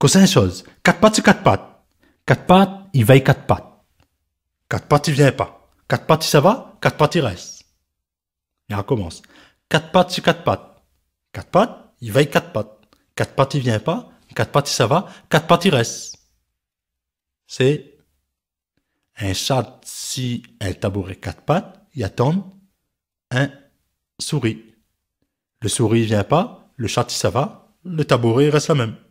Qu'est-ce que chose 4 pattes sur 4 pattes 4 pattes, il va y 4 pattes 4 pattes, il vient pas 4 pattes, ça va 4 pattes, il reste Il recommence. 4 pattes sur 4 pattes 4 pattes, il va 4 pattes 4 pattes, il vient pas 4 pattes, ça va 4 pattes, il reste C'est un chat, si un tabouret 4 pattes, il attend un souris. Le souris, ne vient pas, le chat, ça va, le tabouret, reste la même.